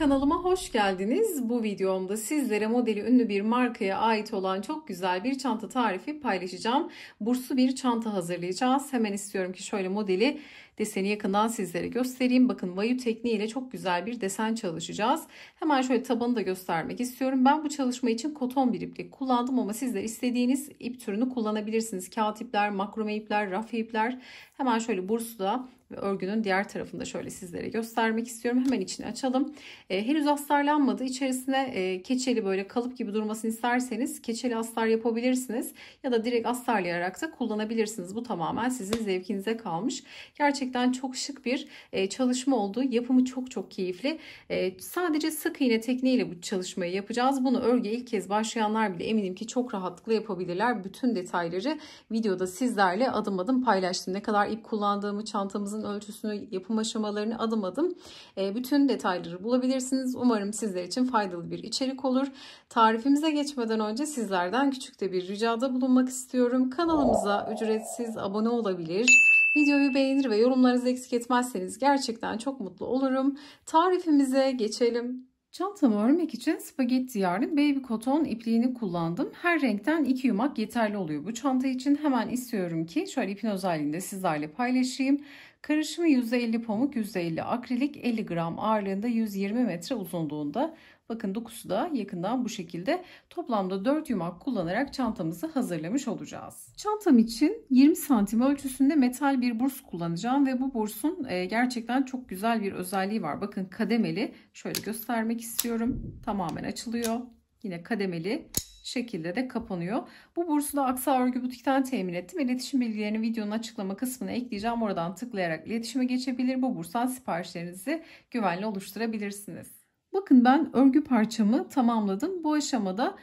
kanalıma hoş geldiniz. Bu videomda sizlere modeli ünlü bir markaya ait olan çok güzel bir çanta tarifi paylaşacağım. Burslu bir çanta hazırlayacağız. Hemen istiyorum ki şöyle modeli Deseni yakından sizlere göstereyim. Bakın vayu tekniği ile çok güzel bir desen çalışacağız. Hemen şöyle tabanı da göstermek istiyorum. Ben bu çalışma için koton bir iplik kullandım ama sizler istediğiniz ip türünü kullanabilirsiniz. Kağıt ipler, makrome ipler, raf ipler. Hemen şöyle bursla ve örgünün diğer tarafında şöyle sizlere göstermek istiyorum. Hemen içini açalım. E, henüz astarlanmadı. İçerisine e, keçeli böyle kalıp gibi durmasını isterseniz keçeli astar yapabilirsiniz. Ya da direkt astarlayarak da kullanabilirsiniz. Bu tamamen sizin zevkinize kalmış. Gerçekten gerçekten çok şık bir e, çalışma oldu. Yapımı çok çok keyifli. E, sadece sık iğne tekniğiyle bu çalışmayı yapacağız. Bunu örgü ilk kez başlayanlar bile eminim ki çok rahatlıkla yapabilirler. Bütün detayları videoda sizlerle adım adım paylaştım. Ne kadar ip kullandığımı, çantamızın ölçüsünü, yapım aşamalarını adım adım e, bütün detayları bulabilirsiniz. Umarım sizler için faydalı bir içerik olur. Tarifimize geçmeden önce sizlerden küçük de bir ricada bulunmak istiyorum. Kanalımıza ücretsiz abone olabilir Videoyu beğenir ve yorumlarınızı eksik etmezseniz gerçekten çok mutlu olurum. Tarifimize geçelim. Çantamı örmek için spagetti yarın baby koton ipliğini kullandım. Her renkten 2 yumak yeterli oluyor bu çanta için. Hemen istiyorum ki şöyle ipin özelliğini de sizlerle paylaşayım. Karışımı %50 pamuk, %50 akrilik, 50 gram ağırlığında 120 metre uzunluğunda Bakın dokusu da yakından bu şekilde toplamda 4 yumak kullanarak çantamızı hazırlamış olacağız. Çantam için 20 santim ölçüsünde metal bir burs kullanacağım ve bu bursun e, gerçekten çok güzel bir özelliği var. Bakın kademeli şöyle göstermek istiyorum. Tamamen açılıyor. Yine kademeli şekilde de kapanıyor. Bu bursu da Aksa Örgü Butik'ten temin ettim. İletişim bilgilerini videonun açıklama kısmına ekleyeceğim. Oradan tıklayarak iletişime geçebilir. Bu burstan siparişlerinizi güvenli oluşturabilirsiniz. Bakın ben örgü parçamı tamamladım. Bu aşamada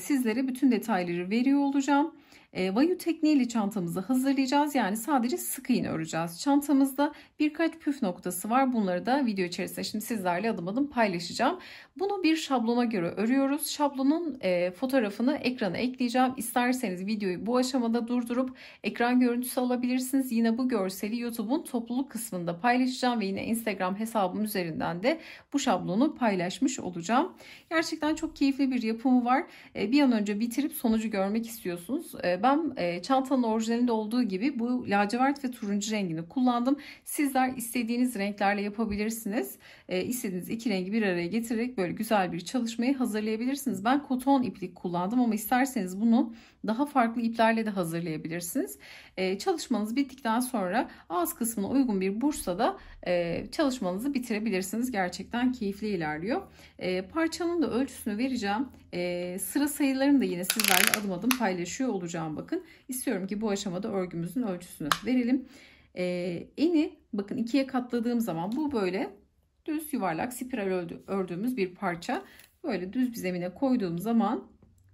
sizlere bütün detayları veriyor olacağım. E, vayu tekniğiyle çantamızı hazırlayacağız. Yani sadece sık iğne öreceğiz. Çantamızda birkaç püf noktası var. Bunları da video içerisinde şimdi sizlerle adım adım paylaşacağım. Bunu bir şablona göre örüyoruz. Şablonun e, fotoğrafını ekrana ekleyeceğim. İsterseniz videoyu bu aşamada durdurup ekran görüntüsü alabilirsiniz. Yine bu görseli YouTube'un topluluk kısmında paylaşacağım ve yine Instagram hesabım üzerinden de bu şablonu paylaşmış olacağım. Gerçekten çok keyifli bir yapımı var. E, bir an önce bitirip sonucu görmek istiyorsunuz. E, ben e, çantanın orijinalinde olduğu gibi bu lacivert ve turuncu rengini kullandım. Sizler istediğiniz renklerle yapabilirsiniz e, istediğiniz iki rengi bir araya getirerek böyle güzel bir çalışmayı hazırlayabilirsiniz. Ben koton iplik kullandım ama isterseniz bunu daha farklı iplerle de hazırlayabilirsiniz. E, çalışmanız bittikten sonra ağız kısmına uygun bir bursada e, çalışmanızı bitirebilirsiniz. Gerçekten keyifli ilerliyor. E, parçanın da ölçüsünü vereceğim. E, sıra sayılarını da yine sizlerle adım adım paylaşıyor olacağım bakın. istiyorum ki bu aşamada örgümüzün ölçüsünü verelim. E, eni bakın ikiye katladığım zaman bu böyle düz yuvarlak spiral ördüğümüz bir parça. Böyle düz bir zemine koyduğum zaman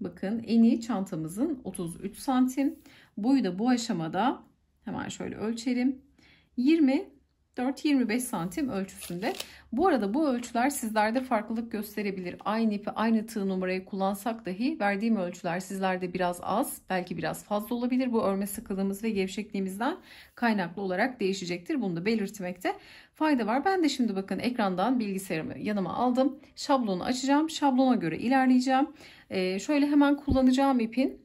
bakın eni çantamızın 33 santim. Boyu da bu aşamada hemen şöyle ölçelim. 20 425 santim ölçüsünde. Bu arada bu ölçüler sizlerde farklılık gösterebilir. Aynı ipi aynı tığ numarayı kullansak dahi verdiğim ölçüler sizlerde biraz az belki biraz fazla olabilir. Bu örme sıkılığımız ve gevşekliğimizden kaynaklı olarak değişecektir. Bunu da belirtmekte fayda var. Ben de şimdi bakın ekrandan bilgisayarımı yanıma aldım. Şablonu açacağım. Şablona göre ilerleyeceğim. Ee, şöyle hemen kullanacağım ipin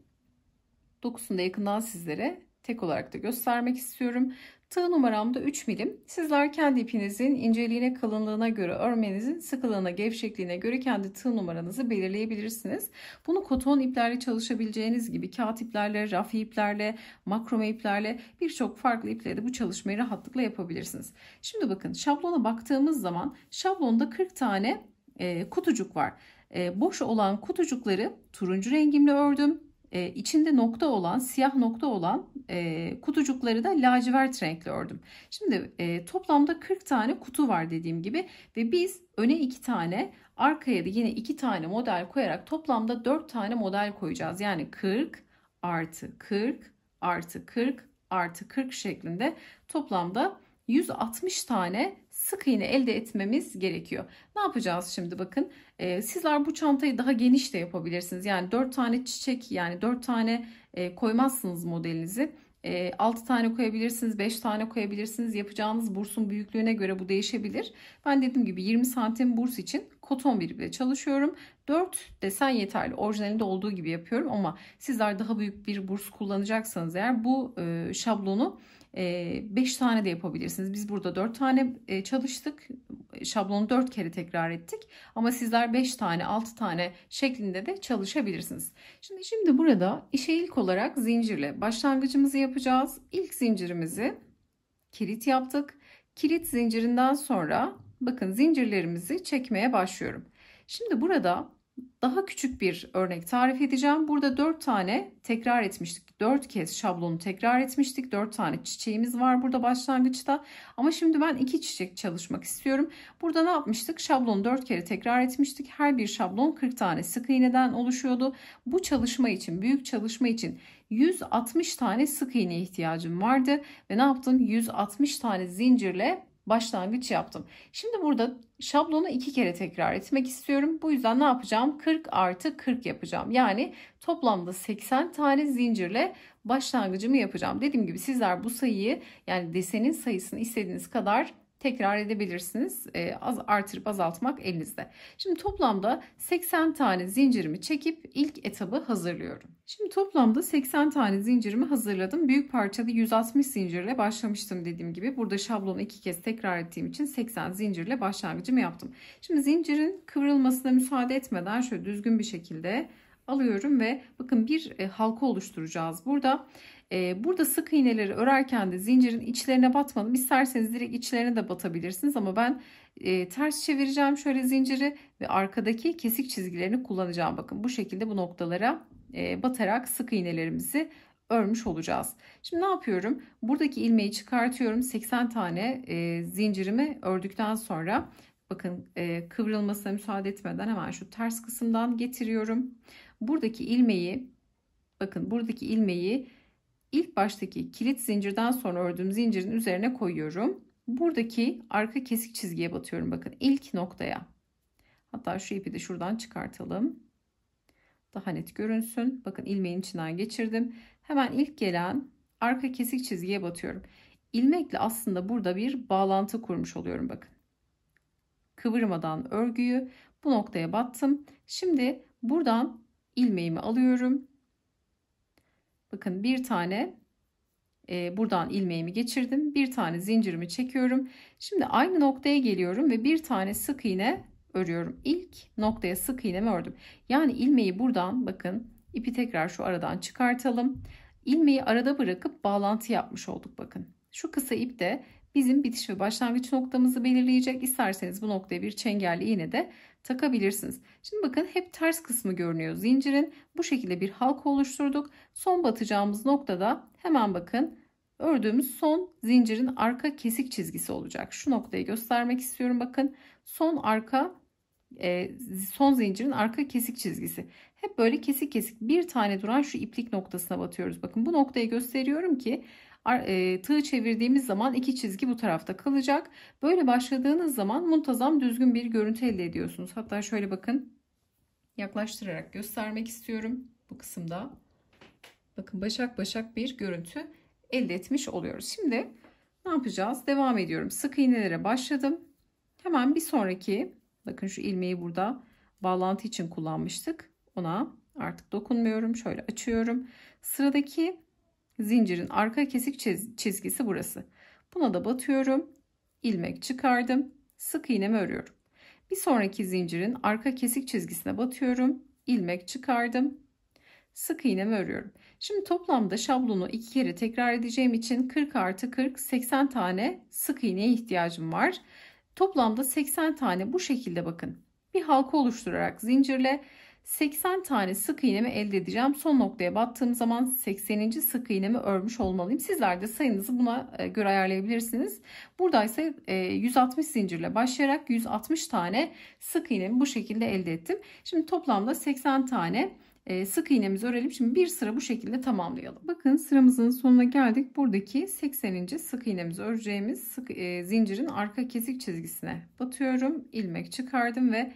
dokusunu da yakından sizlere tek olarak da göstermek istiyorum. Tığ numaramda 3 milim. Sizler kendi ipinizin inceliğine, kalınlığına göre, örmenizin sıkılığına, gevşekliğine göre kendi tığ numaranızı belirleyebilirsiniz. Bunu koton iplerle çalışabileceğiniz gibi kağıt iplerle, rafi iplerle, makrome iplerle birçok farklı iple de bu çalışmayı rahatlıkla yapabilirsiniz. Şimdi bakın şablona baktığımız zaman şablonda 40 tane e, kutucuk var. E, boş olan kutucukları turuncu rengimle ördüm e, içinde nokta olan siyah nokta olan e, kutucukları da lacivert renkli ördüm. Şimdi e, toplamda 40 tane kutu var dediğim gibi ve biz öne 2 tane arkaya da yine 2 tane model koyarak toplamda 4 tane model koyacağız. Yani 40 artı 40 artı 40 artı 40 şeklinde toplamda 160 tane sık iğne elde etmemiz gerekiyor. Ne yapacağız şimdi bakın ee, sizler bu çantayı daha geniş de yapabilirsiniz. Yani 4 tane çiçek yani 4 tane e, koymazsınız modelinizi. E, 6 tane koyabilirsiniz, 5 tane koyabilirsiniz. Yapacağınız bursun büyüklüğüne göre bu değişebilir. Ben dediğim gibi 20 santim burs için koton bir bile çalışıyorum. 4 desen yeterli. Orijinalinde olduğu gibi yapıyorum ama sizler daha büyük bir burs kullanacaksanız eğer bu e, şablonu 5 e, tane de yapabilirsiniz. Biz burada 4 tane çalıştık şablonu 4 kere tekrar ettik. Ama sizler 5 tane 6 tane şeklinde de çalışabilirsiniz. Şimdi, şimdi burada işe ilk olarak zincirle başlangıcımızı yapacağız. İlk zincirimizi kilit yaptık. Kilit zincirinden sonra bakın zincirlerimizi çekmeye başlıyorum. Şimdi burada daha küçük bir örnek tarif edeceğim. Burada 4 tane tekrar etmiştik. 4 kez şablonu tekrar etmiştik. 4 tane çiçeğimiz var burada başlangıçta. Ama şimdi ben 2 çiçek çalışmak istiyorum. Burada ne yapmıştık? Şablonu 4 kere tekrar etmiştik. Her bir şablon 40 tane sık iğneden oluşuyordu. Bu çalışma için, büyük çalışma için 160 tane sık iğne ihtiyacım vardı. Ve ne yaptım? 160 tane zincirle başlangıç yaptım. Şimdi burada şablonu iki kere tekrar etmek istiyorum. Bu yüzden ne yapacağım? 40 artı 40 yapacağım. Yani toplamda 80 tane zincirle başlangıcımı yapacağım. Dediğim gibi sizler bu sayıyı yani desenin sayısını istediğiniz kadar tekrar edebilirsiniz. E, az artırıp azaltmak elinizde. Şimdi toplamda 80 tane zincirimi çekip ilk etabı hazırlıyorum. Şimdi toplamda 80 tane zincirimi hazırladım. Büyük parçada 160 zincirle başlamıştım dediğim gibi. Burada şablonu iki kez tekrar ettiğim için 80 zincirle başlangıcımı yaptım. Şimdi zincirin kıvrılmasına müsaade etmeden şöyle düzgün bir şekilde alıyorum ve bakın bir e, halka oluşturacağız burada ee, burada sık iğneleri örerken de zincirin içlerine batmadım. İsterseniz direkt içlerine de batabilirsiniz ama ben e, ters çevireceğim şöyle zinciri ve arkadaki kesik çizgilerini kullanacağım. Bakın bu şekilde bu noktalara e, batarak sık iğnelerimizi örmüş olacağız. Şimdi ne yapıyorum? Buradaki ilmeği çıkartıyorum. 80 tane e, zincirimi ördükten sonra bakın e, kıvrılmasına müsaade etmeden hemen şu ters kısımdan getiriyorum. Buradaki ilmeği bakın buradaki ilmeği ilk baştaki kilit zincirden sonra ördüğüm zincirin üzerine koyuyorum. Buradaki arka kesik çizgiye batıyorum bakın ilk noktaya. Hatta şu ipi de şuradan çıkartalım. Daha net görünsün. Bakın ilmeğin içinden geçirdim. Hemen ilk gelen arka kesik çizgiye batıyorum. İlmekle aslında burada bir bağlantı kurmuş oluyorum bakın. Kıvırmadan örgüyü bu noktaya battım. Şimdi buradan ilmeğimi alıyorum Bakın bir tane e, buradan ilmeğimi geçirdim. Bir tane zincirimi çekiyorum. Şimdi aynı noktaya geliyorum ve bir tane sık iğne örüyorum. İlk noktaya sık iğnemi ördüm. Yani ilmeği buradan bakın ipi tekrar şu aradan çıkartalım. İlmeği arada bırakıp bağlantı yapmış olduk bakın. Şu kısa ip de bizim bitiş ve başlangıç noktamızı belirleyecek. İsterseniz bu noktaya bir çengelli iğne de takabilirsiniz. Şimdi bakın hep ters kısmı görünüyor zincirin. Bu şekilde bir halka oluşturduk. Son batacağımız noktada hemen bakın ördüğümüz son zincirin arka kesik çizgisi olacak. Şu noktayı göstermek istiyorum. Bakın son arka e, son zincirin arka kesik çizgisi. Hep böyle kesik kesik bir tane duran şu iplik noktasına batıyoruz. Bakın bu noktayı gösteriyorum ki e, Tığı çevirdiğimiz zaman iki çizgi bu tarafta kalacak. Böyle başladığınız zaman muntazam düzgün bir görüntü elde ediyorsunuz. Hatta şöyle bakın yaklaştırarak göstermek istiyorum bu kısımda. Bakın başak başak bir görüntü elde etmiş oluyoruz. Şimdi ne yapacağız? Devam ediyorum. Sık iğnelere başladım. Hemen bir sonraki bakın şu ilmeği burada bağlantı için kullanmıştık. Ona artık dokunmuyorum. Şöyle açıyorum. Sıradaki zincirin arka kesik çizgisi burası. Buna da batıyorum. ilmek çıkardım. Sık iğnemi örüyorum. Bir sonraki zincirin arka kesik çizgisine batıyorum. ilmek çıkardım. Sık iğnemi örüyorum. Şimdi toplamda şablonu iki kere tekrar edeceğim için 40 artı 40 80 tane sık iğneye ihtiyacım var. Toplamda 80 tane bu şekilde bakın. Bir halka oluşturarak zincirle 80 tane sık iğnemi elde edeceğim. Son noktaya battığım zaman 80. sık iğnemi örmüş olmalıyım. Sizler de sayınızı buna e, göre ayarlayabilirsiniz. Burada ise 160 zincirle başlayarak 160 tane sık iğnemi bu şekilde elde ettim. Şimdi toplamda 80 tane e, sık iğnemizi örelim. Şimdi bir sıra bu şekilde tamamlayalım. Bakın sıramızın sonuna geldik. Buradaki 80. sık iğnemizi öreceğimiz sık, e, zincirin arka kesik çizgisine batıyorum. ilmek çıkardım ve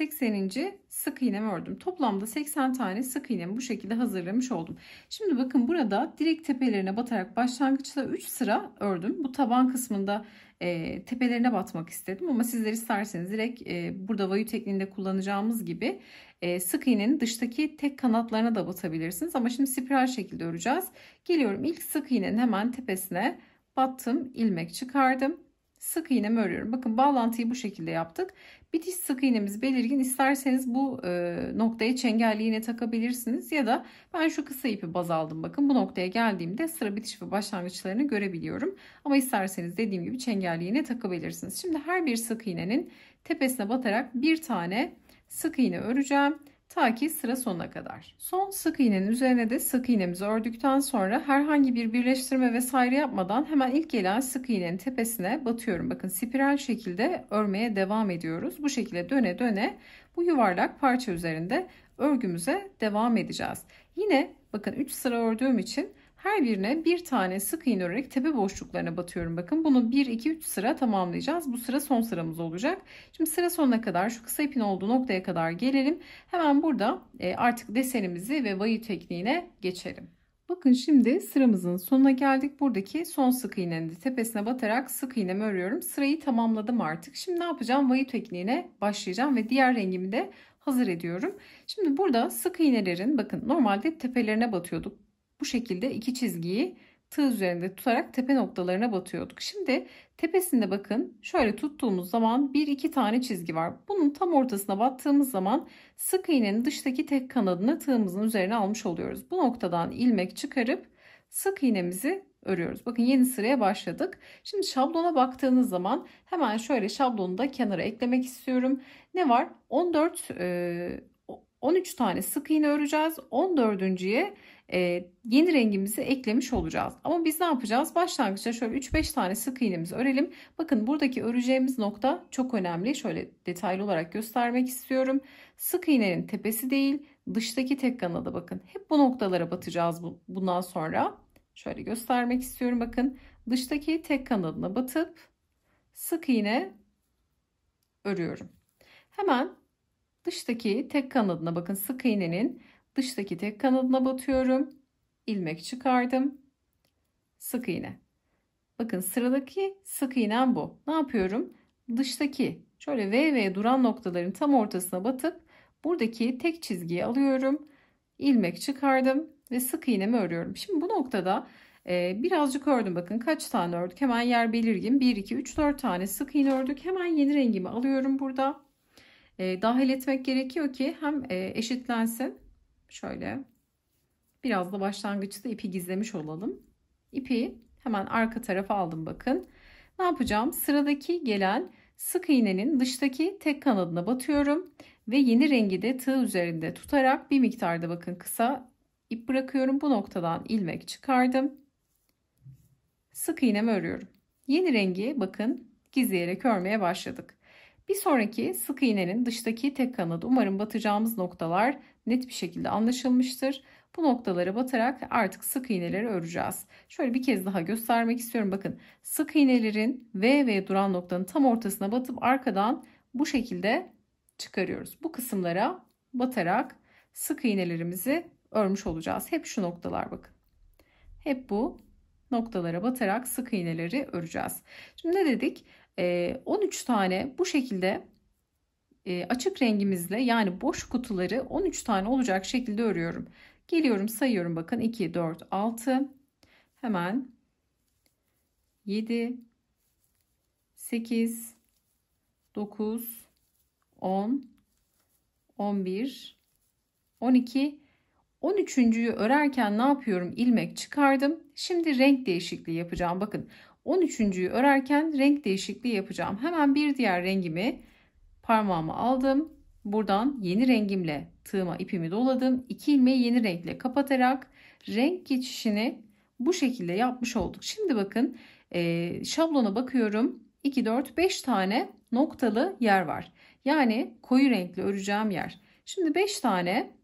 80. sık iğnemi ördüm. Toplamda 80 tane sık iğnemi bu şekilde hazırlamış oldum. Şimdi bakın burada direk tepelerine batarak başlangıçta 3 sıra ördüm. Bu taban kısmında e, tepelerine batmak istedim ama sizler isterseniz direkt e, burada vayu tekniğinde kullanacağımız gibi e, sık iğnenin dıştaki tek kanatlarına da batabilirsiniz. Ama şimdi spiral şekilde öreceğiz. Geliyorum ilk sık iğnenin hemen tepesine battım, ilmek çıkardım sık iğnemi örüyorum. Bakın bağlantıyı bu şekilde yaptık. Bitiş sık iğnemiz belirgin. İsterseniz bu e, noktaya çengelli iğne takabilirsiniz ya da ben şu kısa ipi baz aldım. Bakın bu noktaya geldiğimde sıra bitiş ve başlangıçlarını görebiliyorum. Ama isterseniz dediğim gibi çengelli iğne takabilirsiniz. Şimdi her bir sık iğnenin tepesine batarak bir tane sık iğne öreceğim ta ki sıra sonuna kadar. Son sık iğnenin üzerine de sık iğnemizi ördükten sonra herhangi bir birleştirme vesaire yapmadan hemen ilk gelen sık iğnenin tepesine batıyorum. Bakın spiral şekilde örmeye devam ediyoruz. Bu şekilde döne döne bu yuvarlak parça üzerinde örgümüze devam edeceğiz. Yine bakın 3 sıra ördüğüm için her birine bir tane sık iğne örerek tepe boşluklarına batıyorum. Bakın bunu 1, 2, 3 sıra tamamlayacağız. Bu sıra son sıramız olacak. Şimdi sıra sonuna kadar şu kısa ipin olduğu noktaya kadar gelelim. Hemen burada e, artık desenimizi ve vayı tekniğine geçelim. Bakın şimdi sıramızın sonuna geldik. Buradaki son sık iğnenin tepesine batarak sık iğnemi örüyorum. Sırayı tamamladım artık. Şimdi ne yapacağım? Vayı tekniğine başlayacağım ve diğer rengimi de hazır ediyorum. Şimdi burada sık iğnelerin bakın normalde tepelerine batıyorduk. Bu şekilde iki çizgiyi tığ üzerinde tutarak tepe noktalarına batıyorduk. Şimdi tepesinde bakın şöyle tuttuğumuz zaman bir iki tane çizgi var. Bunun tam ortasına battığımız zaman sık iğnenin dıştaki tek kanadını tığımızın üzerine almış oluyoruz. Bu noktadan ilmek çıkarıp sık iğnemizi örüyoruz. Bakın yeni sıraya başladık. Şimdi şablona baktığınız zaman hemen şöyle şablonu da kenara eklemek istiyorum. Ne var? 14 e, 13 tane sık iğne öreceğiz. 14.ye e, yeni rengimizi eklemiş olacağız. Ama biz ne yapacağız? Başlangıçta şöyle 3-5 tane sık iğnemizi örelim. Bakın buradaki öreceğimiz nokta çok önemli. Şöyle detaylı olarak göstermek istiyorum. Sık iğnenin tepesi değil dıştaki tek kanada bakın. Hep bu noktalara batacağız bundan sonra. Şöyle göstermek istiyorum bakın. Dıştaki tek kanadına batıp sık iğne örüyorum. Hemen Dıştaki tek kanadına bakın sık iğnenin dıştaki tek kanadına batıyorum. ilmek çıkardım. Sık iğne. Bakın sıradaki sık iğnem bu. Ne yapıyorum? Dıştaki şöyle V V duran noktaların tam ortasına batıp buradaki tek çizgiyi alıyorum. ilmek çıkardım ve sık iğnemi örüyorum. Şimdi bu noktada e, birazcık ördüm. Bakın kaç tane ördük. Hemen yer belirgin. 1, 2, 3, 4 tane sık iğne ördük. Hemen yeni rengimi alıyorum burada e, dahil etmek gerekiyor ki hem e, eşitlensin. Şöyle biraz da başlangıçta ipi gizlemiş olalım. İpi hemen arka tarafa aldım bakın. Ne yapacağım? Sıradaki gelen sık iğnenin dıştaki tek kanadına batıyorum ve yeni rengi de tığ üzerinde tutarak bir miktarda bakın kısa ip bırakıyorum. Bu noktadan ilmek çıkardım. Sık iğnemi örüyorum. Yeni rengi bakın gizleyerek örmeye başladık. Bir sonraki sık iğnenin dıştaki tek kanadı umarım batacağımız noktalar net bir şekilde anlaşılmıştır. Bu noktaları batarak artık sık iğneleri öreceğiz. Şöyle bir kez daha göstermek istiyorum. Bakın sık iğnelerin V ve duran noktanın tam ortasına batıp arkadan bu şekilde çıkarıyoruz. Bu kısımlara batarak sık iğnelerimizi örmüş olacağız. Hep şu noktalar bakın. Hep bu noktalara batarak sık iğneleri öreceğiz. Şimdi ne dedik? 13 tane bu şekilde açık rengimizle yani boş kutuları 13 tane olacak şekilde örüyorum. Geliyorum sayıyorum bakın 2, 4, 6 hemen 7, 8, 9, 10, 11, 12, 13. örerken ne yapıyorum? İlmek çıkardım. Şimdi renk değişikliği yapacağım. Bakın 13.yü örerken renk değişikliği yapacağım. Hemen bir diğer rengimi parmağıma aldım. Buradan yeni rengimle tığıma ipimi doladım. 2 ilmeği yeni renkle kapatarak renk geçişini bu şekilde yapmış olduk. Şimdi bakın e, şablona bakıyorum. 2, 4, 5 tane noktalı yer var. Yani koyu renkli öreceğim yer. Şimdi 5 tane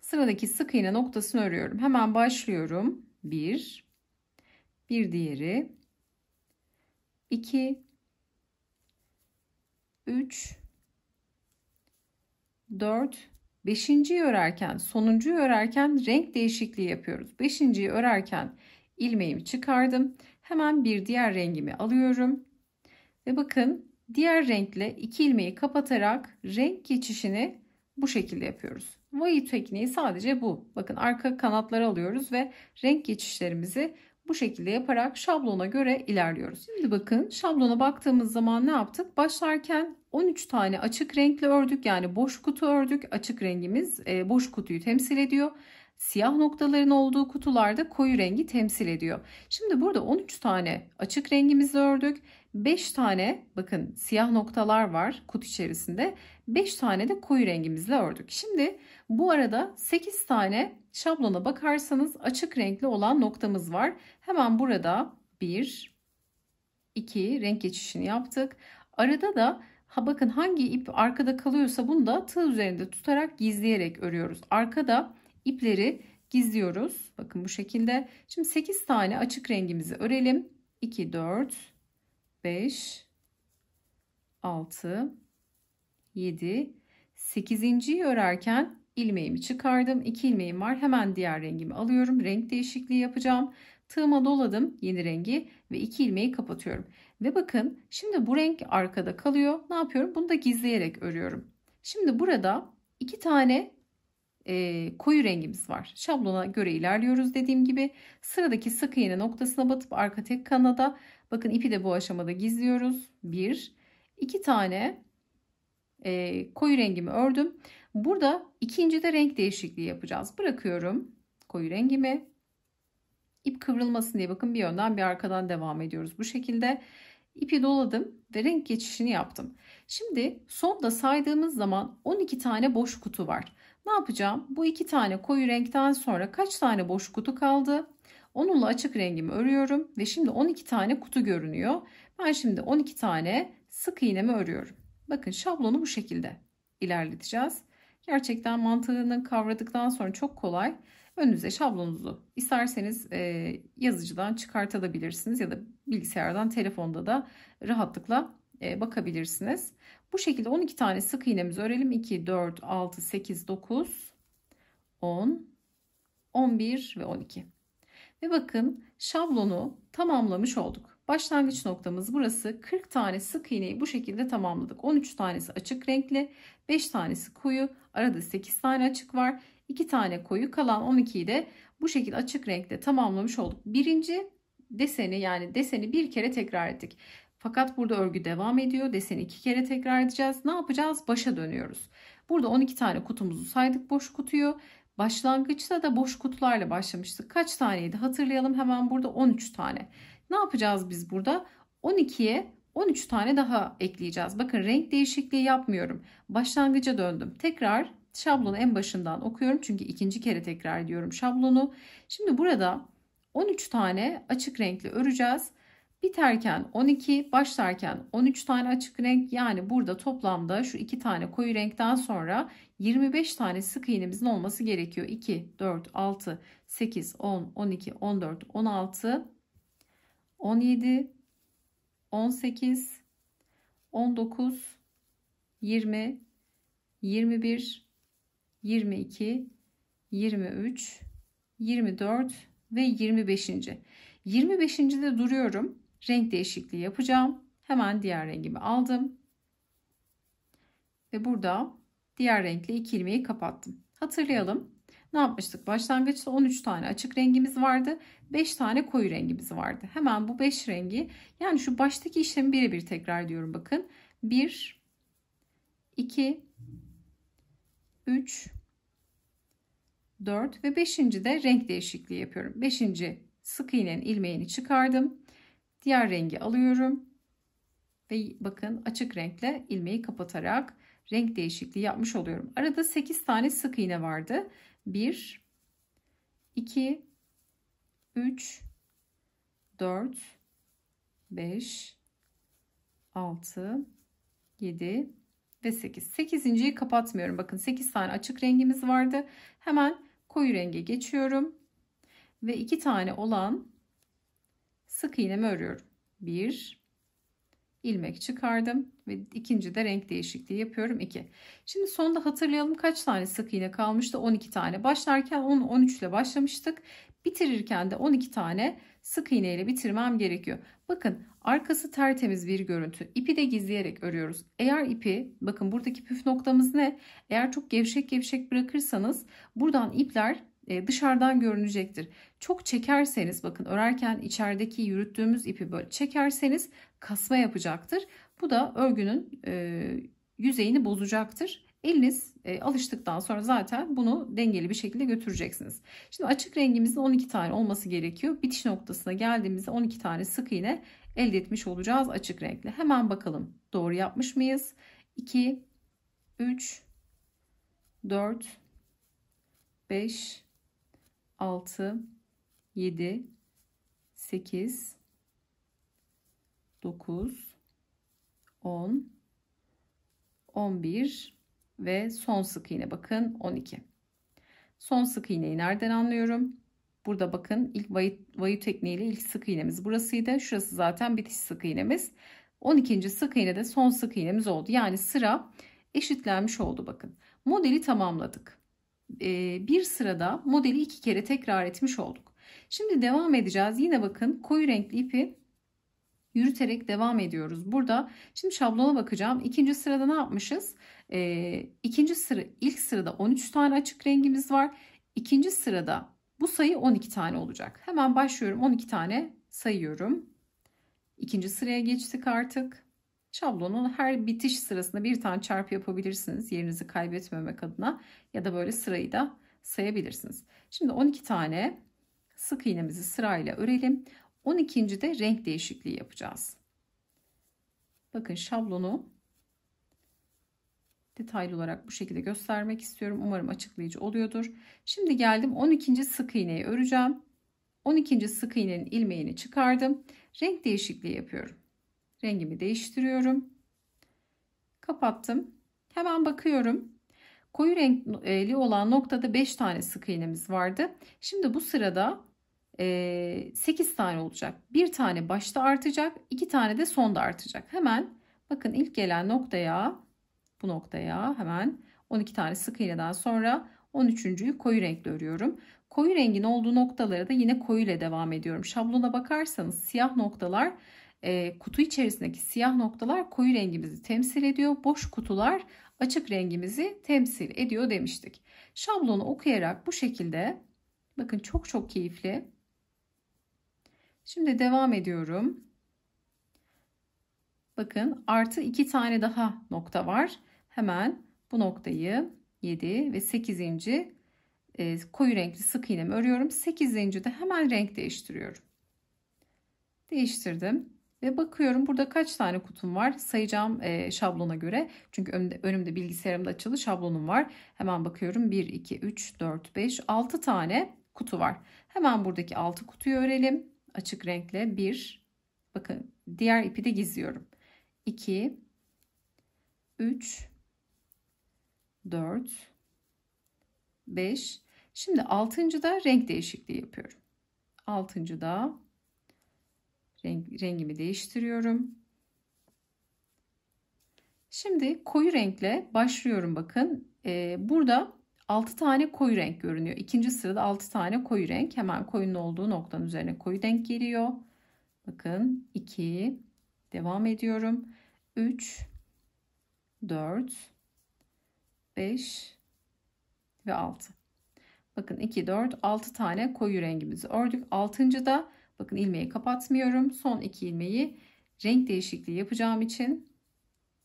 sıradaki sık iğne noktasını örüyorum. Hemen başlıyorum. 1, bir diğeri 2 3 4 Beşinciyi örerken, sonuncu örerken renk değişikliği yapıyoruz. Beşinciyi örerken ilmeğimi çıkardım. Hemen bir diğer rengimi alıyorum. Ve bakın diğer renkle iki ilmeği kapatarak renk geçişini bu şekilde yapıyoruz. Vayi tekniği sadece bu. Bakın arka kanatları alıyoruz ve renk geçişlerimizi bu şekilde yaparak şablona göre ilerliyoruz. Şimdi bakın şablona baktığımız zaman ne yaptık? Başlarken 13 tane açık renkli ördük. Yani boş kutu ördük. Açık rengimiz e, boş kutuyu temsil ediyor. Siyah noktaların olduğu kutularda koyu rengi temsil ediyor. Şimdi burada 13 tane açık rengimizi ördük 5 tane bakın siyah noktalar var kut içerisinde. 5 tane de koyu rengimizle ördük. Şimdi bu arada 8 tane şablona bakarsanız açık renkli olan noktamız var. Hemen burada 1 2 renk geçişini yaptık. Arada da ha bakın hangi ip arkada kalıyorsa bunu da tığ üzerinde tutarak gizleyerek örüyoruz. Arkada ipleri gizliyoruz. Bakın bu şekilde. Şimdi 8 tane açık rengimizi örelim. 2 4 5, 6, 7, 8. örerken ilmeğimi çıkardım. 2 ilmeğim var. Hemen diğer rengimi alıyorum. Renk değişikliği yapacağım. Tığıma doladım yeni rengi ve 2 ilmeği kapatıyorum. Ve bakın şimdi bu renk arkada kalıyor. Ne yapıyorum? Bunu da gizleyerek örüyorum. Şimdi burada 2 tane e, koyu rengimiz var. Şablona göre ilerliyoruz dediğim gibi. Sıradaki sık iğne noktasına batıp arka tek kanada Bakın ipi de bu aşamada gizliyoruz. Bir, iki tane e, koyu rengimi ördüm. Burada ikinci de renk değişikliği yapacağız. Bırakıyorum koyu rengimi. İp kıvrılmasın diye bakın bir yönden bir arkadan devam ediyoruz. Bu şekilde ipi doladım ve renk geçişini yaptım. Şimdi sonda saydığımız zaman 12 tane boş kutu var. Ne yapacağım? Bu iki tane koyu renkten sonra kaç tane boş kutu kaldı? Onunla açık rengimi örüyorum ve şimdi 12 tane kutu görünüyor. Ben şimdi 12 tane sık iğnemi örüyorum. Bakın şablonu bu şekilde ilerleteceğiz. Gerçekten mantığını kavradıktan sonra çok kolay. Önünüze şablonunuzu isterseniz e, yazıcıdan çıkartabilirsiniz ya da bilgisayardan telefonda da rahatlıkla e, bakabilirsiniz. Bu şekilde 12 tane sık iğnemizi örelim. 2, 4, 6, 8, 9, 10, 11 ve 12. Ve bakın şablonu tamamlamış olduk. Başlangıç noktamız burası. 40 tane sık iğneyi bu şekilde tamamladık. 13 tanesi açık renkli, 5 tanesi koyu, arada 8 tane açık var. 2 tane koyu kalan 12'yi de bu şekilde açık renkle tamamlamış olduk. Birinci deseni yani deseni bir kere tekrar ettik. Fakat burada örgü devam ediyor. Deseni iki kere tekrar edeceğiz. Ne yapacağız? Başa dönüyoruz. Burada 12 tane kutumuzu saydık boş kutuyu. Başlangıçta da boş kutularla başlamıştık. Kaç taneydi? Hatırlayalım hemen burada 13 tane. Ne yapacağız biz burada? 12'ye 13 tane daha ekleyeceğiz. Bakın renk değişikliği yapmıyorum. Başlangıca döndüm. Tekrar şablonu en başından okuyorum. Çünkü ikinci kere tekrar diyorum şablonu. Şimdi burada 13 tane açık renkli öreceğiz. Biterken 12, başlarken 13 tane açık renk yani burada toplamda şu iki tane koyu renkten sonra 25 tane sık iğnemizin olması gerekiyor. 2, 4, 6, 8, 10, 12, 14, 16, 17, 18, 19, 20, 21, 22, 23, 24 ve 25. 25. de duruyorum. Renk değişikliği yapacağım. Hemen diğer rengimi aldım. Ve burada diğer renkle iki ilmeği kapattım. Hatırlayalım. Ne yapmıştık? Başlangıçta 13 tane açık rengimiz vardı. 5 tane koyu rengimiz vardı. Hemen bu 5 rengi yani şu baştaki işlemi birebir tekrar diyorum. bakın. 1 2 3 4 ve 5. de renk değişikliği yapıyorum. 5. sık iğnenin ilmeğini çıkardım. Diğer rengi alıyorum. Ve bakın açık renkle ilmeği kapatarak renk değişikliği yapmış oluyorum. Arada 8 tane sık iğne vardı. 1 2 3 4 5 6 7 ve 8. 8.yi kapatmıyorum. Bakın 8 tane açık rengimiz vardı. Hemen koyu renge geçiyorum. Ve 2 tane olan sık iğnemi örüyorum. 1 ilmek çıkardım ve ikinci de renk değişikliği yapıyorum 2. Şimdi sonda hatırlayalım kaç tane sık iğne kalmıştı? 12 tane. Başlarken 10 13 ile başlamıştık. Bitirirken de 12 tane sık iğne ile bitirmem gerekiyor. Bakın arkası tertemiz bir görüntü. İpi de gizleyerek örüyoruz. Eğer ipi bakın buradaki püf noktamız ne? Eğer çok gevşek gevşek bırakırsanız buradan ipler e, dışarıdan görünecektir. Çok çekerseniz bakın örerken içerideki yürüttüğümüz ipi böyle çekerseniz kasma yapacaktır. Bu da örgünün e, yüzeyini bozacaktır. Eliniz e, alıştıktan sonra zaten bunu dengeli bir şekilde götüreceksiniz. Şimdi açık rengimizin 12 tane olması gerekiyor. Bitiş noktasına geldiğimizde 12 tane sık iğne elde etmiş olacağız açık renkle. Hemen bakalım doğru yapmış mıyız? 2, 3, 4, 5, 6, 7, 8, 9 10 11 ve son sık iğne bakın 12. Son sık iğneyi nereden anlıyorum? Burada bakın ilk vayu, vayu tekniğiyle ilk sık iğnemiz burasıydı. Şurası zaten bitiş sık iğnemiz. 12. sık iğne de son sık iğnemiz oldu. Yani sıra eşitlenmiş oldu bakın. Modeli tamamladık. Ee, bir sırada modeli iki kere tekrar etmiş olduk. Şimdi devam edeceğiz. Yine bakın koyu renkli ipi yürüterek devam ediyoruz. Burada şimdi şablona bakacağım. İkinci sırada ne yapmışız? Ee, ikinci sıra ilk sırada 13 tane açık rengimiz var. İkinci sırada bu sayı 12 tane olacak. Hemen başlıyorum 12 tane sayıyorum. İkinci sıraya geçtik artık. Şablonun her bitiş sırasında bir tane çarpı yapabilirsiniz yerinizi kaybetmemek adına ya da böyle sırayı da sayabilirsiniz. Şimdi 12 tane sık iğnemizi sırayla örelim. 12. de renk değişikliği yapacağız. Bakın şablonu detaylı olarak bu şekilde göstermek istiyorum. Umarım açıklayıcı oluyordur. Şimdi geldim 12. sık iğneyi öreceğim. 12. sık iğnenin ilmeğini çıkardım. Renk değişikliği yapıyorum. Rengimi değiştiriyorum. Kapattım. Hemen bakıyorum. Koyu renkli olan noktada 5 tane sık iğnemiz vardı. Şimdi bu sırada 8 tane olacak. Bir tane başta artacak, iki tane de sonda artacak. Hemen bakın ilk gelen noktaya bu noktaya hemen 12 tane sık iğneden sonra 13.yü koyu renkle örüyorum. Koyu rengin olduğu noktalara da yine koyu ile devam ediyorum. Şablona bakarsanız siyah noktalar e, kutu içerisindeki siyah noktalar koyu rengimizi temsil ediyor. Boş kutular açık rengimizi temsil ediyor demiştik. Şablonu okuyarak bu şekilde bakın çok çok keyifli Şimdi devam ediyorum. Bakın artı 2 tane daha nokta var. Hemen bu noktayı 7 ve 8. E, koyu renkli sık iğnemi örüyorum. 8. de hemen renk değiştiriyorum. Değiştirdim ve bakıyorum burada kaç tane kutum var sayacağım e, şablona göre. Çünkü önümde, önümde bilgisayarımda açılı şablonum var. Hemen bakıyorum 1, 2, 3, 4, 5, 6 tane kutu var. Hemen buradaki 6 kutuyu örelim açık renkle 1 bakın diğer ipi de gizliyorum 2 3 4 5 şimdi 6. da renk değişikliği yapıyorum 6. da renk, rengimi değiştiriyorum şimdi koyu renkle başlıyorum bakın ee, burada 6 tane koyu renk görünüyor. İkinci sırada 6 tane koyu renk. Hemen koyunun olduğu noktanın üzerine koyu renk geliyor. Bakın 2 devam ediyorum. 3 4 5 ve 6. Bakın 2 4 6 tane koyu rengimizi ördük. 6. da bakın ilmeği kapatmıyorum. Son 2 ilmeği renk değişikliği yapacağım için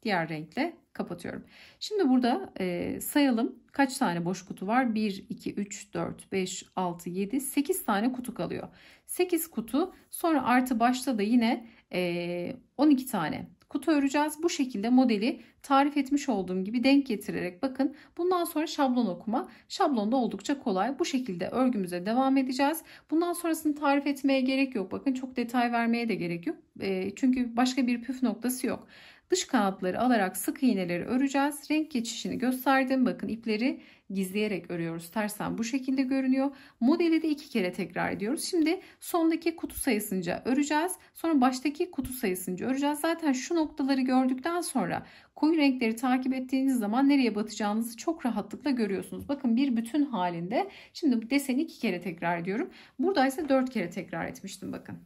diğer renkle kapatıyorum. Şimdi burada e, sayalım kaç tane boş kutu var? 1, 2, 3, 4, 5, 6, 7, 8 tane kutu kalıyor. 8 kutu sonra artı başta da yine e, 12 tane kutu öreceğiz. Bu şekilde modeli tarif etmiş olduğum gibi denk getirerek bakın. Bundan sonra şablon okuma. Şablon da oldukça kolay. Bu şekilde örgümüze devam edeceğiz. Bundan sonrasını tarif etmeye gerek yok. Bakın çok detay vermeye de gerek yok. E, çünkü başka bir püf noktası yok. Dış kanatları alarak sık iğneleri öreceğiz. Renk geçişini gösterdim. Bakın ipleri gizleyerek örüyoruz. Tersen bu şekilde görünüyor. Modeli de iki kere tekrar ediyoruz. Şimdi sondaki kutu sayısınca öreceğiz. Sonra baştaki kutu sayısınca öreceğiz. Zaten şu noktaları gördükten sonra koyu renkleri takip ettiğiniz zaman nereye batacağınızı çok rahatlıkla görüyorsunuz. Bakın bir bütün halinde. Şimdi deseni iki kere tekrar ediyorum. Burada ise dört kere tekrar etmiştim bakın.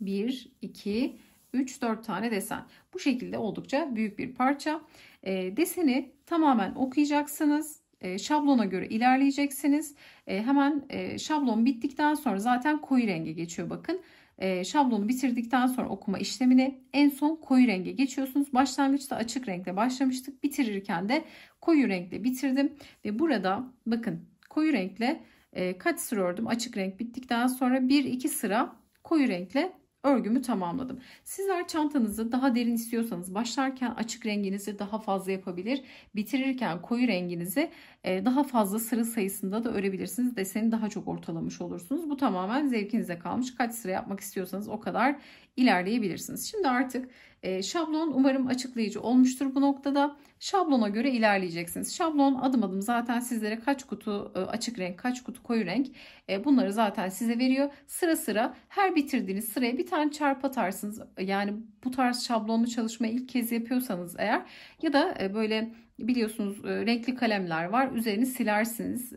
Bir, iki. 3-4 tane desen. Bu şekilde oldukça büyük bir parça. E, deseni tamamen okuyacaksınız. E, şablona göre ilerleyeceksiniz. E, hemen e, şablon bittikten sonra zaten koyu renge geçiyor bakın. E, şablonu bitirdikten sonra okuma işlemini en son koyu renge geçiyorsunuz. Başlangıçta açık renkle başlamıştık. Bitirirken de koyu renkle bitirdim. Ve burada bakın koyu renkle e, kaç sıra ördüm? Açık renk bittikten sonra 1-2 sıra koyu renkle örgümü tamamladım. Sizler çantanızı daha derin istiyorsanız başlarken açık renginizi daha fazla yapabilir. Bitirirken koyu renginizi e, daha fazla sıra sayısında da örebilirsiniz. Deseni daha çok ortalamış olursunuz. Bu tamamen zevkinize kalmış. Kaç sıra yapmak istiyorsanız o kadar ilerleyebilirsiniz. Şimdi artık ee, şablon umarım açıklayıcı olmuştur bu noktada. Şablona göre ilerleyeceksiniz. Şablon adım adım zaten sizlere kaç kutu e, açık renk, kaç kutu koyu renk e, bunları zaten size veriyor. Sıra sıra her bitirdiğiniz sıraya bir tane çarp atarsınız. Yani bu tarz şablonlu çalışma ilk kez yapıyorsanız eğer ya da e, böyle biliyorsunuz renkli kalemler var. Üzerini silersiniz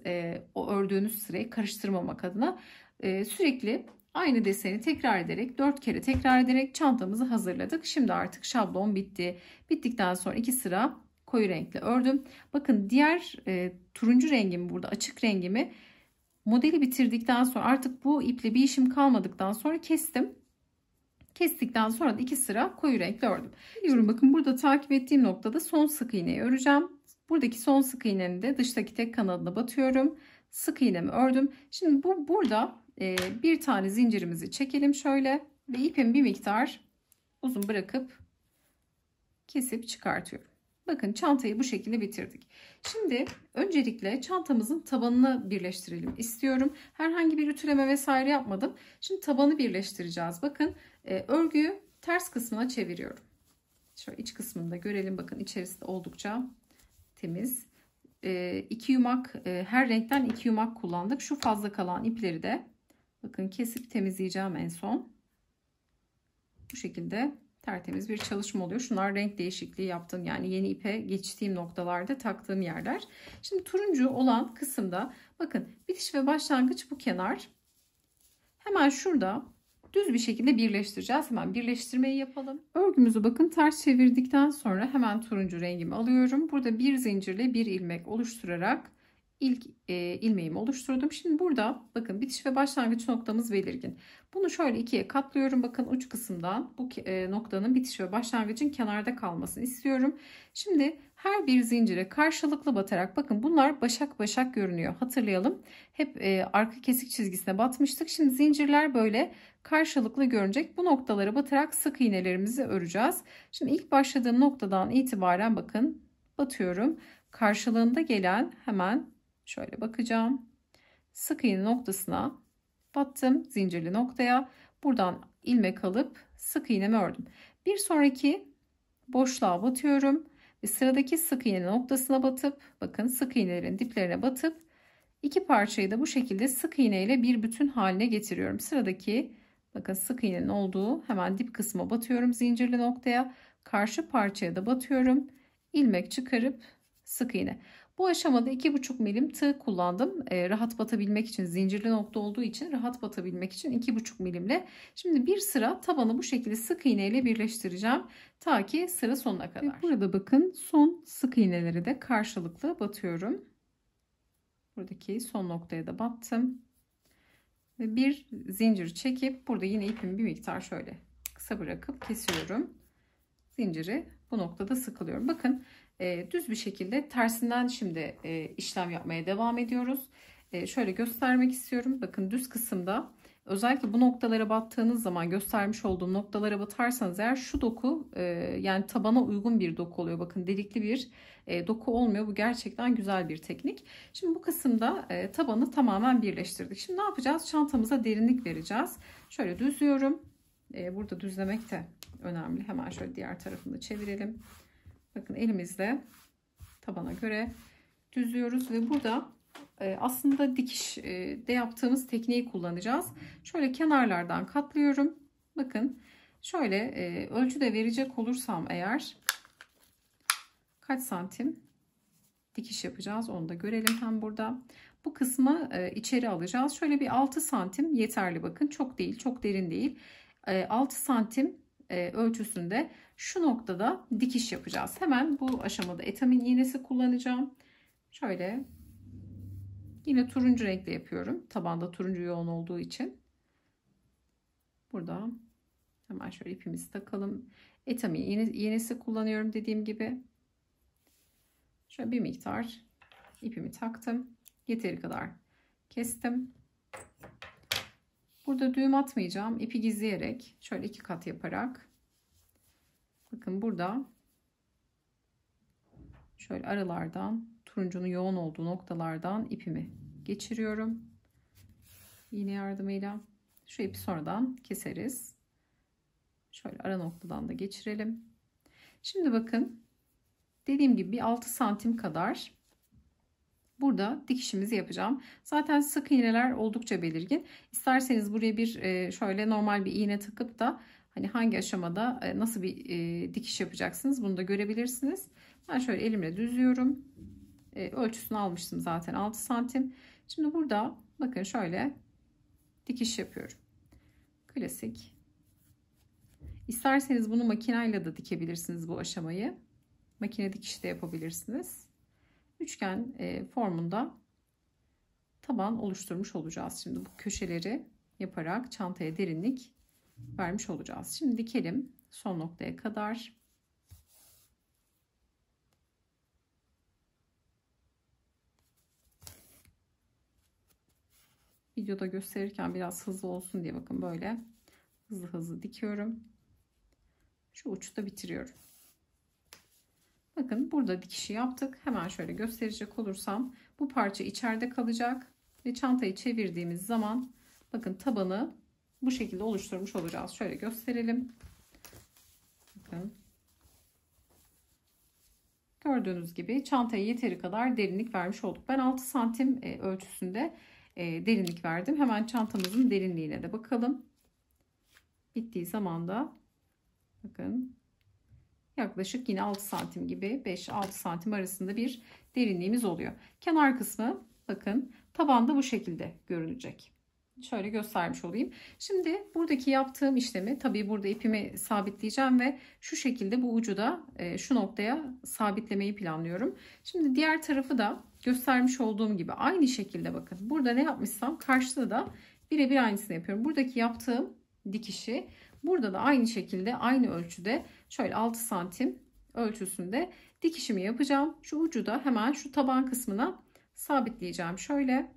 o ördüğünüz sırayı karıştırmamak adına. sürekli Aynı deseni tekrar ederek 4 kere tekrar ederek çantamızı hazırladık. Şimdi artık şablon bitti. Bittikten sonra iki sıra koyu renkle ördüm. Bakın diğer e, turuncu rengimi burada açık rengimi modeli bitirdikten sonra artık bu iple bir işim kalmadıktan sonra kestim. Kestikten sonra da iki sıra koyu renkle ördüm. Yorum bakın burada takip ettiğim noktada son sık iğneyi öreceğim. Buradaki son sık iğnenin de dıştaki tek kanadına batıyorum. Sık iğnemi ördüm. Şimdi bu burada ee, bir tane zincirimizi çekelim şöyle ve ipin bir miktar uzun bırakıp kesip çıkartıyorum. Bakın çantayı bu şekilde bitirdik. Şimdi öncelikle çantamızın tabanını birleştirelim istiyorum. Herhangi bir ütüleme vesaire yapmadım. Şimdi tabanı birleştireceğiz. Bakın e, örgüyü ters kısmına çeviriyorum. Şöyle iç kısmında görelim. Bakın içerisinde oldukça temiz. E, iki yumak e, her renkten iki yumak kullandık. Şu fazla kalan ipleri de Bakın kesip temizleyeceğim en son. Bu şekilde tertemiz bir çalışma oluyor. Şunlar renk değişikliği yaptım. Yani yeni ipe geçtiğim noktalarda taktığım yerler. Şimdi turuncu olan kısımda bakın bitiş ve başlangıç bu kenar. Hemen şurada düz bir şekilde birleştireceğiz. Hemen birleştirmeyi yapalım. Örgümüzü bakın ters çevirdikten sonra hemen turuncu rengimi alıyorum. Burada bir zincirle bir ilmek oluşturarak ilk e, ilmeğimi oluşturdum. Şimdi burada bakın bitiş ve başlangıç noktamız belirgin. Bunu şöyle ikiye katlıyorum. Bakın uç kısımdan bu e, noktanın bitiş ve başlangıcın kenarda kalmasını istiyorum. Şimdi her bir zincire karşılıklı batarak bakın bunlar başak başak görünüyor. Hatırlayalım. Hep e, arka kesik çizgisine batmıştık. Şimdi zincirler böyle karşılıklı görünecek. Bu noktalara batarak sık iğnelerimizi öreceğiz. Şimdi ilk başladığım noktadan itibaren bakın batıyorum. Karşılığında gelen hemen Şöyle bakacağım. Sık iğne noktasına battım. Zincirli noktaya. Buradan ilmek alıp sık iğnemi ördüm. Bir sonraki boşluğa batıyorum. Ve sıradaki sık iğne noktasına batıp bakın sık iğnelerin diplerine batıp iki parçayı da bu şekilde sık iğne ile bir bütün haline getiriyorum. Sıradaki bakın sık iğnenin olduğu hemen dip kısma batıyorum zincirli noktaya. Karşı parçaya da batıyorum. ilmek çıkarıp sık iğne. Bu aşamada 2,5 milim tığ kullandım. E, rahat batabilmek için zincirli nokta olduğu için rahat batabilmek için 2,5 milimle. Şimdi bir sıra tabanı bu şekilde sık iğne ile birleştireceğim. Ta ki sıra sonuna kadar. Ve burada bakın son sık iğneleri de karşılıklı batıyorum. Buradaki son noktaya da battım. Ve bir zincir çekip burada yine ipimi bir miktar şöyle kısa bırakıp kesiyorum. Zinciri bu noktada sıkılıyorum. Bakın ee, düz bir şekilde tersinden şimdi e, işlem yapmaya devam ediyoruz. Ee, şöyle göstermek istiyorum. Bakın düz kısımda özellikle bu noktalara battığınız zaman göstermiş olduğum noktalara batarsanız eğer şu doku e, yani tabana uygun bir doku oluyor. Bakın delikli bir e, doku olmuyor. Bu gerçekten güzel bir teknik. Şimdi bu kısımda e, tabanı tamamen birleştirdik. Şimdi ne yapacağız? Çantamıza derinlik vereceğiz. Şöyle düzüyorum. burada düzlemek de önemli. Hemen şöyle diğer tarafını çevirelim. Bakın elimizle tabana göre düzlüyoruz ve burada e, aslında dikiş e, de yaptığımız tekniği kullanacağız. Şöyle kenarlardan katlıyorum. Bakın şöyle e, ölçü de verecek olursam eğer kaç santim dikiş yapacağız onu da görelim hem burada. Bu kısmı içeri alacağız. Şöyle bir 6 santim yeterli bakın çok değil çok derin değil. 6 santim e, ölçüsünde şu noktada dikiş yapacağız. Hemen bu aşamada etamin iğnesi kullanacağım. Şöyle yine turuncu renkle yapıyorum. Tabanda turuncu yoğun olduğu için. Burada hemen şöyle ipimizi takalım. Etamin iğnesi kullanıyorum dediğim gibi. Şöyle bir miktar ipimi taktım. Yeteri kadar kestim. Burada düğüm atmayacağım. İpi gizleyerek şöyle iki kat yaparak bakın burada şöyle aralardan turuncunun yoğun olduğu noktalardan ipimi geçiriyorum. İğne yardımıyla şu ipi sonradan keseriz. Şöyle ara noktadan da geçirelim. Şimdi bakın dediğim gibi bir 6 santim kadar burada dikişimizi yapacağım. Zaten sık iğneler oldukça belirgin. İsterseniz buraya bir e, şöyle normal bir iğne takıp da hani hangi aşamada e, nasıl bir e, dikiş yapacaksınız bunu da görebilirsiniz. Ben şöyle elimle düzüyorum. Ölçüsünü almıştım zaten 6 santim. Şimdi burada bakın şöyle dikiş yapıyorum. Klasik. İsterseniz bunu makineyle de dikebilirsiniz bu aşamayı. Makine dikişi de yapabilirsiniz üçgen e, formunda taban oluşturmuş olacağız. Şimdi bu köşeleri yaparak çantaya derinlik vermiş olacağız. Şimdi dikelim son noktaya kadar. Videoda gösterirken biraz hızlı olsun diye bakın böyle hızlı hızlı dikiyorum. Şu uçta bitiriyorum. Bakın burada dikişi yaptık. Hemen şöyle gösterecek olursam bu parça içeride kalacak ve çantayı çevirdiğimiz zaman bakın tabanı bu şekilde oluşturmuş olacağız. Şöyle gösterelim. Bakın. Gördüğünüz gibi çantaya yeteri kadar derinlik vermiş olduk. Ben 6 santim e, ölçüsünde e, derinlik verdim. Hemen çantamızın derinliğine de bakalım. Bittiği zaman da bakın yaklaşık yine 6 santim gibi 5-6 santim arasında bir derinliğimiz oluyor. Kenar kısmı bakın tabanda bu şekilde görünecek. Şöyle göstermiş olayım. Şimdi buradaki yaptığım işlemi tabii burada ipimi sabitleyeceğim ve şu şekilde bu ucu da e, şu noktaya sabitlemeyi planlıyorum. Şimdi diğer tarafı da göstermiş olduğum gibi aynı şekilde bakın. Burada ne yapmışsam karşıda da birebir aynısını yapıyorum. Buradaki yaptığım dikişi Burada da aynı şekilde aynı ölçüde şöyle 6 santim ölçüsünde dikişimi yapacağım. Şu ucu da hemen şu taban kısmına sabitleyeceğim. Şöyle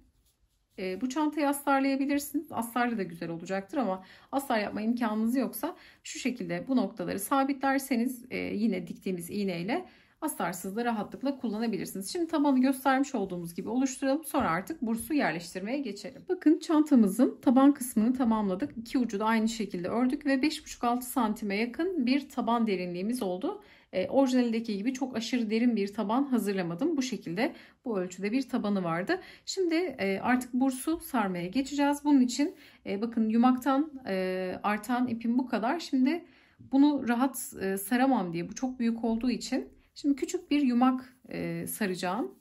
e, bu çantayı astarlayabilirsiniz. Astarlı da güzel olacaktır ama astar yapma imkanınız yoksa şu şekilde bu noktaları sabitlerseniz e, yine diktiğimiz iğneyle hasarsız da rahatlıkla kullanabilirsiniz. Şimdi tabanı göstermiş olduğumuz gibi oluşturalım. Sonra artık bursu yerleştirmeye geçelim. Bakın çantamızın taban kısmını tamamladık. İki ucu da aynı şekilde ördük ve 5,5-6 santime yakın bir taban derinliğimiz oldu. E, orijinalindeki gibi çok aşırı derin bir taban hazırlamadım. Bu şekilde bu ölçüde bir tabanı vardı. Şimdi e, artık bursu sarmaya geçeceğiz. Bunun için e, bakın yumaktan e, artan ipim bu kadar. Şimdi bunu rahat e, saramam diye bu çok büyük olduğu için Şimdi küçük bir yumak e, saracağım.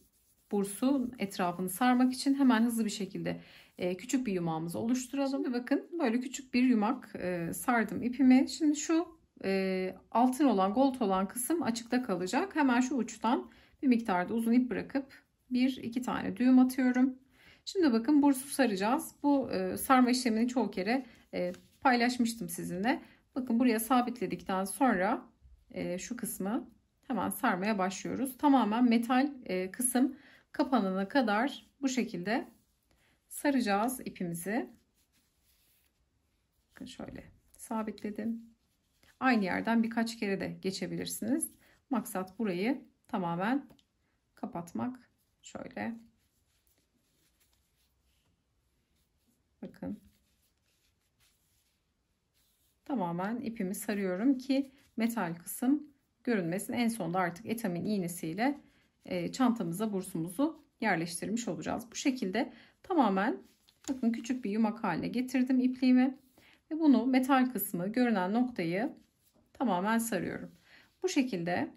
Bursun etrafını sarmak için hemen hızlı bir şekilde e, küçük bir yumağımızı oluşturalım. Şimdi bakın böyle küçük bir yumak e, sardım ipimi. Şimdi şu e, altın olan gold olan kısım açıkta kalacak. Hemen şu uçtan bir miktarda uzun ip bırakıp bir iki tane düğüm atıyorum. Şimdi bakın bursu saracağız. Bu e, sarma işlemini çoğu kere e, paylaşmıştım sizinle. Bakın buraya sabitledikten sonra e, şu kısmı hemen sarmaya başlıyoruz. Tamamen metal e, kısım kapanana kadar bu şekilde saracağız ipimizi. Bakın şöyle sabitledim. Aynı yerden birkaç kere de geçebilirsiniz. Maksat burayı tamamen kapatmak. Şöyle. Bakın. Tamamen ipimi sarıyorum ki metal kısım görünmesin. En sonunda artık etamin iğnesiyle e, çantamıza bursumuzu yerleştirmiş olacağız. Bu şekilde tamamen bakın küçük bir yumak haline getirdim ipliğimi. Ve bunu metal kısmı görünen noktayı tamamen sarıyorum. Bu şekilde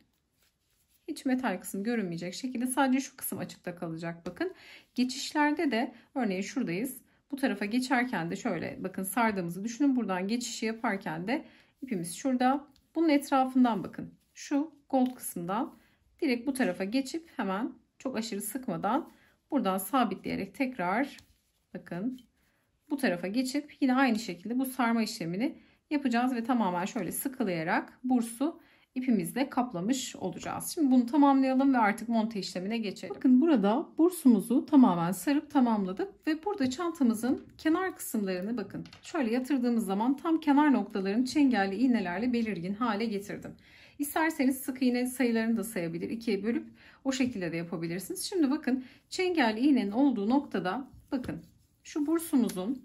hiç metal kısım görünmeyecek şekilde sadece şu kısım açıkta kalacak bakın. Geçişlerde de örneğin şuradayız. Bu tarafa geçerken de şöyle bakın sardığımızı düşünün. Buradan geçişi yaparken de ipimiz şurada. Bunun etrafından bakın şu gold kısımdan direkt bu tarafa geçip hemen çok aşırı sıkmadan buradan sabitleyerek tekrar bakın bu tarafa geçip yine aynı şekilde bu sarma işlemini yapacağız ve tamamen şöyle sıkılayarak bursu ipimizle kaplamış olacağız. Şimdi bunu tamamlayalım ve artık monte işlemine geçelim. Bakın burada bursumuzu tamamen sarıp tamamladık ve burada çantamızın kenar kısımlarını bakın şöyle yatırdığımız zaman tam kenar noktalarını çengelli iğnelerle belirgin hale getirdim. İsterseniz sık iğne sayılarını da sayabilir. ikiye bölüp o şekilde de yapabilirsiniz. Şimdi bakın çengel iğnenin olduğu noktada bakın şu bursumuzun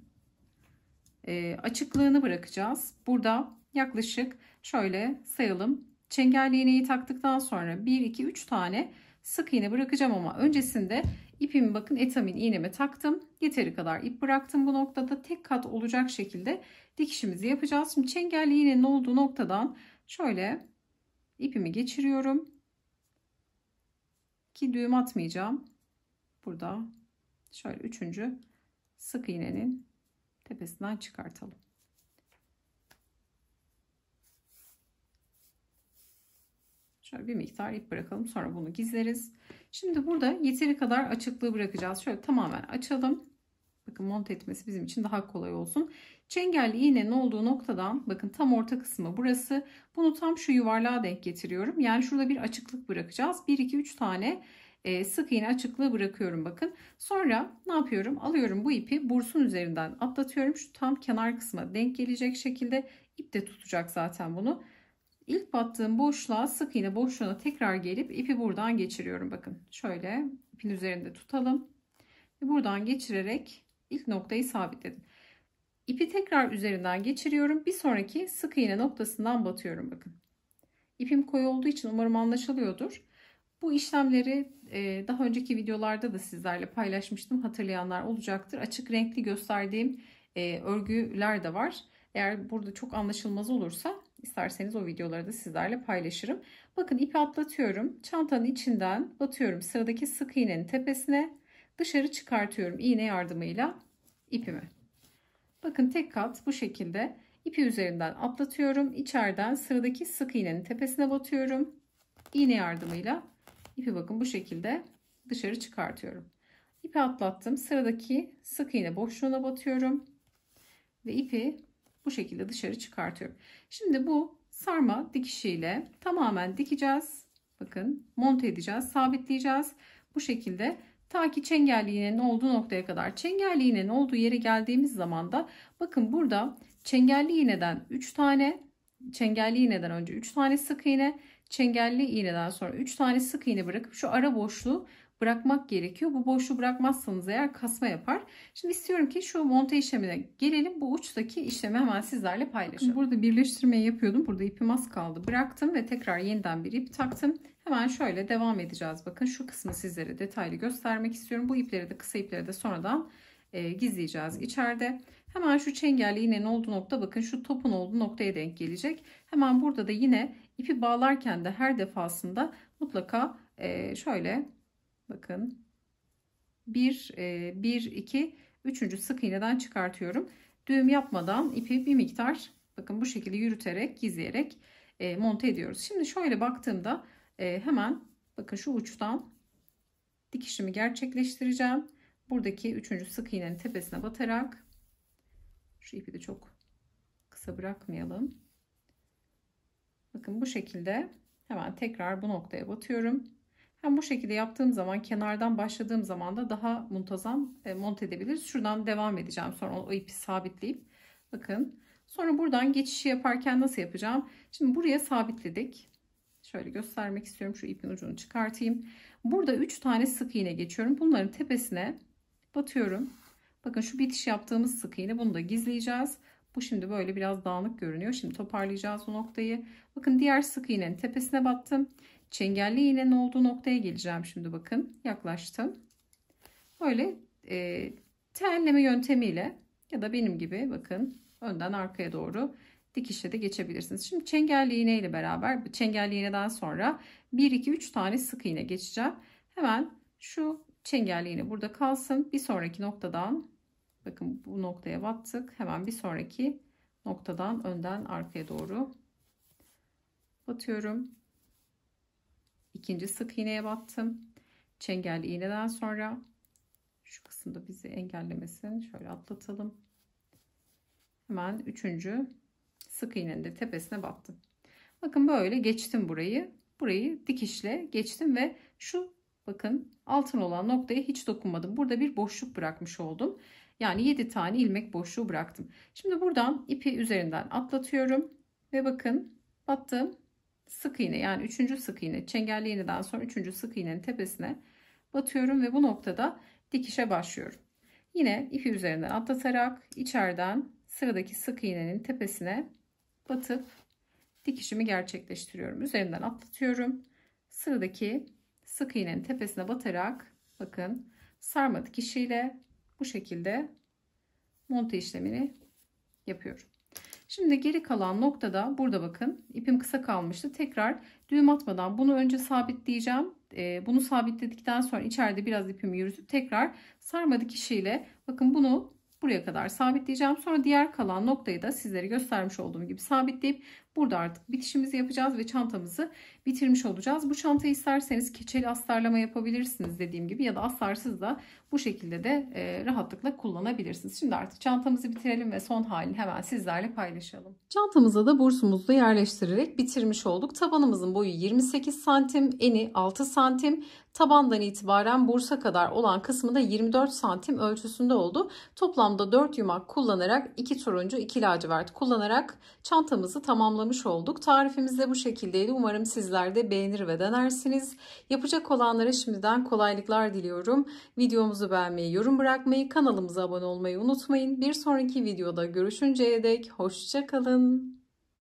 e, açıklığını bırakacağız. Burada yaklaşık şöyle sayalım. Çengel iğneyi taktıktan sonra 1 2 3 tane sık iğne bırakacağım ama öncesinde ipimi bakın etamin iğneme taktım. Yeteri kadar ip bıraktım bu noktada tek kat olacak şekilde dikişimizi yapacağız. Şimdi çengelli iğnenin olduğu noktadan şöyle ipimi geçiriyorum ki düğüm atmayacağım burada şöyle üçüncü sık iğnenin tepesinden çıkartalım Şöyle bir miktar ip bırakalım. Sonra bunu gizleriz. Şimdi burada yeteri kadar açıklığı bırakacağız. Şöyle tamamen açalım. Bakın monte etmesi bizim için daha kolay olsun. Çengelli iğnenin olduğu noktadan bakın tam orta kısmı burası. Bunu tam şu yuvarlığa denk getiriyorum. Yani şurada bir açıklık bırakacağız. 1 2 3 tane e, sık iğne açıklığı bırakıyorum bakın. Sonra ne yapıyorum? Alıyorum bu ipi bursun üzerinden atlatıyorum. Şu tam kenar kısma denk gelecek şekilde ip de tutacak zaten bunu. İlk battığım boşluğa sık iğne boşluğuna tekrar gelip ipi buradan geçiriyorum. Bakın şöyle ipin üzerinde tutalım. Buradan geçirerek ilk noktayı sabitledim. İpi tekrar üzerinden geçiriyorum. Bir sonraki sık iğne noktasından batıyorum bakın. İpim koyu olduğu için umarım anlaşılıyordur. Bu işlemleri e, daha önceki videolarda da sizlerle paylaşmıştım. Hatırlayanlar olacaktır. Açık renkli gösterdiğim e, örgüler de var. Eğer burada çok anlaşılmaz olursa isterseniz o videoları da sizlerle paylaşırım. Bakın ipi atlatıyorum. Çantanın içinden batıyorum. Sıradaki sık iğnenin tepesine dışarı çıkartıyorum iğne yardımıyla ipimi. Bakın tek kat bu şekilde ipi üzerinden atlatıyorum. İçeriden sıradaki sık iğnenin tepesine batıyorum. İğne yardımıyla ipi bakın bu şekilde dışarı çıkartıyorum. İpi atlattım. Sıradaki sık iğne boşluğuna batıyorum. Ve ipi bu şekilde dışarı çıkartıyorum. Şimdi bu sarma dikişiyle tamamen dikeceğiz. Bakın monte edeceğiz, sabitleyeceğiz. Bu şekilde Ta ki çengelli iğnenin olduğu noktaya kadar. Çengelli iğnenin olduğu yere geldiğimiz zaman da bakın burada çengelli iğneden 3 tane, çengelli iğneden önce 3 tane sık iğne, çengelli iğneden sonra 3 tane sık iğne bırakıp şu ara boşluğu bırakmak gerekiyor. Bu boşluğu bırakmazsanız eğer kasma yapar. Şimdi istiyorum ki şu monte işlemine gelelim. Bu uçtaki işlemi hemen sizlerle paylaşalım. Burada birleştirmeyi yapıyordum. Burada ipim az kaldı. Bıraktım ve tekrar yeniden bir ip taktım. Hemen şöyle devam edeceğiz. Bakın şu kısmı sizlere detaylı göstermek istiyorum. Bu ipleri de kısa ipleri de sonradan e, gizleyeceğiz içeride. Hemen şu çengelli iğnenin olduğu nokta bakın şu topun olduğu noktaya denk gelecek. Hemen burada da yine ipi bağlarken de her defasında mutlaka e, şöyle bakın 1 1 2 3. sık iğneden çıkartıyorum. Düğüm yapmadan ipi bir miktar bakın bu şekilde yürüterek gizleyerek e, monte ediyoruz. Şimdi şöyle baktığımda e, hemen bakın şu uçtan dikişimi gerçekleştireceğim. Buradaki üçüncü sık iğnenin tepesine batarak şu ipi de çok kısa bırakmayalım. Bakın bu şekilde hemen tekrar bu noktaya batıyorum. Hem bu şekilde yaptığım zaman kenardan başladığım zaman da daha muntazam e, monte edebiliriz. Şuradan devam edeceğim. Sonra o ipi sabitleyip bakın. Sonra buradan geçişi yaparken nasıl yapacağım? Şimdi buraya sabitledik. Şöyle göstermek istiyorum. Şu ipin ucunu çıkartayım. Burada 3 tane sık iğne geçiyorum. Bunların tepesine batıyorum. Bakın şu bitiş yaptığımız sık iğne bunu da gizleyeceğiz. Bu şimdi böyle biraz dağınık görünüyor. Şimdi toparlayacağız bu noktayı. Bakın diğer sık iğnenin tepesine battım. Çengelli iğnenin olduğu noktaya geleceğim şimdi bakın. Yaklaştım. Böyle e, tenleme yöntemiyle ya da benim gibi bakın önden arkaya doğru dikişle de geçebilirsiniz. Şimdi çengelli iğne ile beraber çengelli iğneden sonra 1 2 3 tane sık iğne geçeceğim. Hemen şu çengelli iğne burada kalsın. Bir sonraki noktadan bakın bu noktaya battık. Hemen bir sonraki noktadan önden arkaya doğru batıyorum. İkinci sık iğneye battım. Çengelli iğneden sonra şu kısımda bizi engellemesin. Şöyle atlatalım. Hemen üçüncü sık iğnenin de tepesine battım. Bakın böyle geçtim burayı. Burayı dikişle geçtim ve şu bakın altın olan noktaya hiç dokunmadım. Burada bir boşluk bırakmış oldum. Yani 7 tane ilmek boşluğu bıraktım. Şimdi buradan ipi üzerinden atlatıyorum ve bakın battığım sık iğne yani 3. sık iğne çengelli iğneden sonra 3. sık iğnenin tepesine batıyorum ve bu noktada dikişe başlıyorum. Yine ipi üzerinden atlatarak içeriden sıradaki sık iğnenin tepesine batıp dikişimi gerçekleştiriyorum. Üzerinden atlatıyorum. Sıradaki sık iğnenin tepesine batarak bakın sarma dikişiyle bu şekilde monte işlemini yapıyorum. Şimdi geri kalan noktada burada bakın ipim kısa kalmıştı. Tekrar düğüm atmadan bunu önce sabitleyeceğim. Ee, bunu sabitledikten sonra içeride biraz ipimi yürütüp tekrar sarma dikişiyle bakın bunu buraya kadar sabitleyeceğim. Sonra diğer kalan noktayı da sizlere göstermiş olduğum gibi sabitleyip burada artık bitişimizi yapacağız ve çantamızı bitirmiş olacağız. Bu çantayı isterseniz keçeli astarlama yapabilirsiniz dediğim gibi ya da astarsız da bu şekilde de e, rahatlıkla kullanabilirsiniz. Şimdi artık çantamızı bitirelim ve son halini hemen sizlerle paylaşalım. Çantamıza da bursumuzu yerleştirerek bitirmiş olduk. Tabanımızın boyu 28 santim, eni 6 santim. Tabandan itibaren bursa kadar olan kısmı da 24 santim ölçüsünde oldu. Toplamda 4 yumak kullanarak 2 turuncu 2 lacivert kullanarak çantamızı tamamlamış olduk. Tarifimiz de bu şekildeydi. Umarım sizler sizler de beğenir ve denersiniz. Yapacak olanlara şimdiden kolaylıklar diliyorum. Videomuzu beğenmeyi, yorum bırakmayı, kanalımıza abone olmayı unutmayın. Bir sonraki videoda görüşünceye dek hoşçakalın.